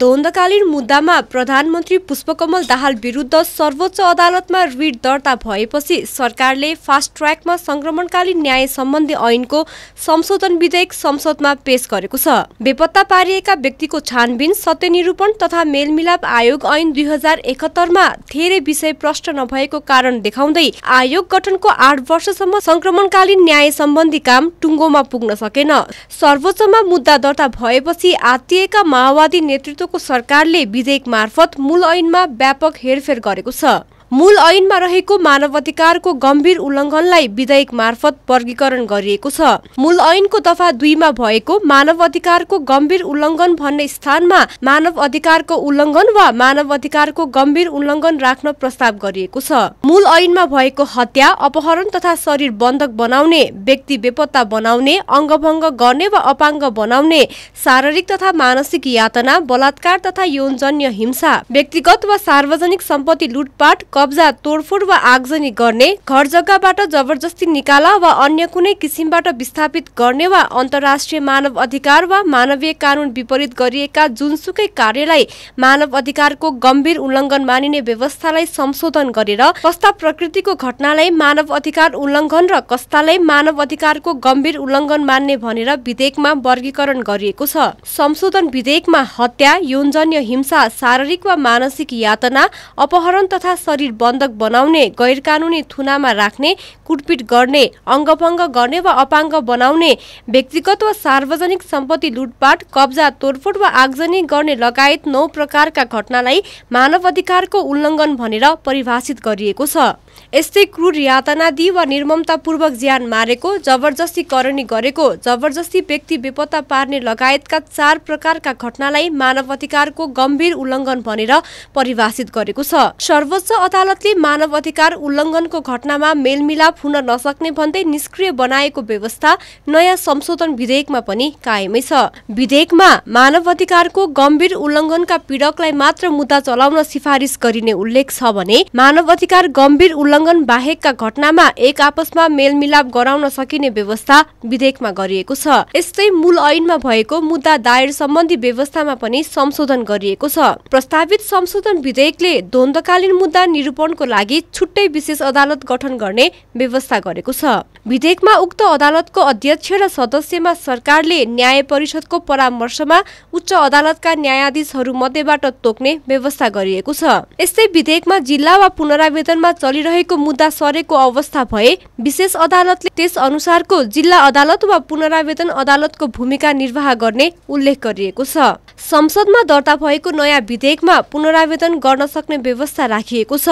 द्वन्दकालीन मुद्दामा प्रधानमन्त्री पुष्पकमल दाहाल विरुद्ध सर्वोच्च अदालतमा रिट दर्ता भएपछि सरकारले फास्ट ट्र्याकमा संक्रमणकालीन न्याय सम्बन्धी ऐनको संशोधन विधेयक संसदमा पेश गरेको छ बेपत्ता पारिएका व्यक्तिको छानबिन सत्यनिरूपण तथा मेलमिलाप आयोग ऐन दुई हजार एकहत्तरमा धेरै विषय प्रष्ट नभएको कारण देखाउँदै आयोग गठनको आठ वर्षसम्म सङ्क्रमणकालीन न्याय सम्बन्धी काम टुङ्गोमा पुग्न सकेन सर्वोच्चमा मुद्दा दर्ता भएपछि आत्तिएका माओवादी नेतृत्व नेतृत्वको सरकारले विधेयक मार्फत मूल ऐनमा व्यापक हेरफेर गरेको छ मूल ऐनमा रहेको मानव अधिकारको गम्भीर उल्लङ्घनलाई विधेयक मार्फत वर्गीकरण गरिएको छ मूल ऐनको दफा दुईमा भएको मानव अधिकारको गम्भीर उल्लङ्घन भन्ने स्थानमा मानव अधिकारको उल्लङ्घन वा मानव अधिकारको गम्भीर उल्लङ्घन राख्न प्रस्ताव गरिएको छ मूल ऐनमा भएको हत्या अपहरण तथा शरीर बन्धक बनाउने व्यक्ति बेपत्ता बनाउने अङ्गभङ्ग गर्ने वा अपाङ्ग बनाउने शारीरिक तथा मानसिक यातना बलात्कार तथा यौनजन्य हिंसा व्यक्तिगत वा सार्वजनिक सम्पत्ति लुटपाट कब्जा तोडफोड वा आगजनी गर्ने घर जग्गाबाट जबरजस्ती निकाला वा अन्य कुनै किसिमबाट विस्थापित गर्ने वा अन्तर्राष्ट्रिय मानव अधिकार वा मानवीय कानुन विपरीत गरिएका जुनसुकै कार्यलाई मानव अधिकारको गम्भीर उल्लङ्घन मानिने व्यवस्थालाई संशोधन गरेर कस्ता प्रकृतिको घटनालाई मानव अधिकार उल्लङ्घन र कस्तालाई मानव अधिकारको गम्भीर उल्लङ्घन मान्ने भनेर विधेयकमा वर्गीकरण गरिएको छ संशोधन विधेयकमा हत्या यौनजन्य हिंसा शारीरिक वा मानसिक यातना अपहरण तथा शरीर बन्धक बनाउने गैर कानुनी थुनामा राख्ने कुटपिट गर्ने अङ्गभङ्ग गर्ने वा अपाङ्ग बनाउने व्यक्तिगत वा सार्वजनिक सम्पत्ति लुटपाट कब्जा तोडफोड वा आगजनी गर्ने लगायत नौ प्रकारका घटनालाई मानव अधिकारको उल्लङ्घन भनेर परिभाषित गरिएको छ यस्तै क्रूर यातना दिई वा निर्ममतापूर्वक ज्यान मारेको जबरजस्ती करणी गरेको जबरजस्ती व्यक्ति बेपत्ता पार्ने लगायतका चार प्रकारका घटनालाई मानव अधिकारको गम्भीर उल्लङ्घन भनेर परिभाषित गरेको छ सर्वोच्च अदालत अदालतले मानव अधिकार उल्लङ्घनको घटनामा मेलमिलाप हुन नसक्ने भन्दै निष्क्रिय बनाएको व्यवस्था नयाँ संशोधन विधेयकमा पनि कायमै छ विधेयकमा मानव अधिकारको गम्भीर उल्लङ्घनका पीडकलाई मात्र मुद्दा चलाउन सिफारिस गरिने उल्लेख छ भने मानव अधिकार गम्भीर उल्लङ्घन बाहेकका घटनामा एक आपसमा मेलमिलाप गराउन सकिने व्यवस्था विधेयकमा गरिएको छ यस्तै मूल ऐनमा भएको मुद्दा दायर सम्बन्धी व्यवस्थामा पनि संशोधन गरिएको छ प्रस्तावित संशोधन विधेयकले द्वन्द्वकालीन मुद्दा निरूपणको लागि छुट्टै विशेष अदालत गठन गर्ने व्यवस्था गरेको छ विधेयकमा उक्त अदालतको अध्यक्ष र सदस्यमा सरकारले न्याय परिषदको परामर्शमा उच्च अदालतका न्यायाधीशहरू मध्येबाट तोक्ने व्यवस्था गरिएको छ यस्तै विधेयकमा जिल्ला वा पुनरावेदनमा चलिरहेको मुद्दा सरेको अवस्था भए विशेष अदालतले त्यस अनुसारको जिल्ला अदालत वा पुनरावेदन अदालतको भूमिका निर्वाह गर्ने उल्लेख गरिएको छ संसदमा दर्ता भएको नयाँ विधेयकमा पुनरावेदन गर्न सक्ने व्यवस्था राखिएको छ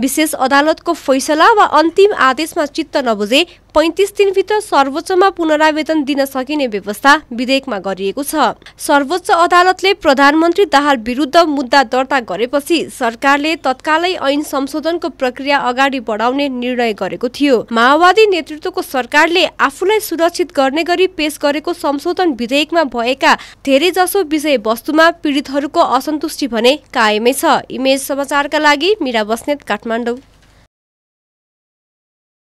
विशेष अदालतको फैसला वा अन्तिम आदेशमा चित्त नबुझे पैँतिस दिनभित्र सर्वोच्चमा पुनरावेदन दिन सकिने व्यवस्था विधेयकमा गरिएको छ सर्वोच्च अदालतले प्रधानमन्त्री दाहाल विरुद्ध मुद्दा दर्ता गरेपछि सरकारले तत्कालै ऐन संशोधनको प्रक्रिया अगाडि बढाउने निर्णय गरेको थियो माओवादी नेतृत्वको सरकारले आफूलाई सुरक्षित गर्ने गरी पेश गरेको संशोधन विधेयकमा भएका धेरैजसो विषयवस्तुमा पीडितहरूको असन्तुष्टि भने कायमै छ इमेज समाचारका लागि मिरा बस्नेत काठमाडौँ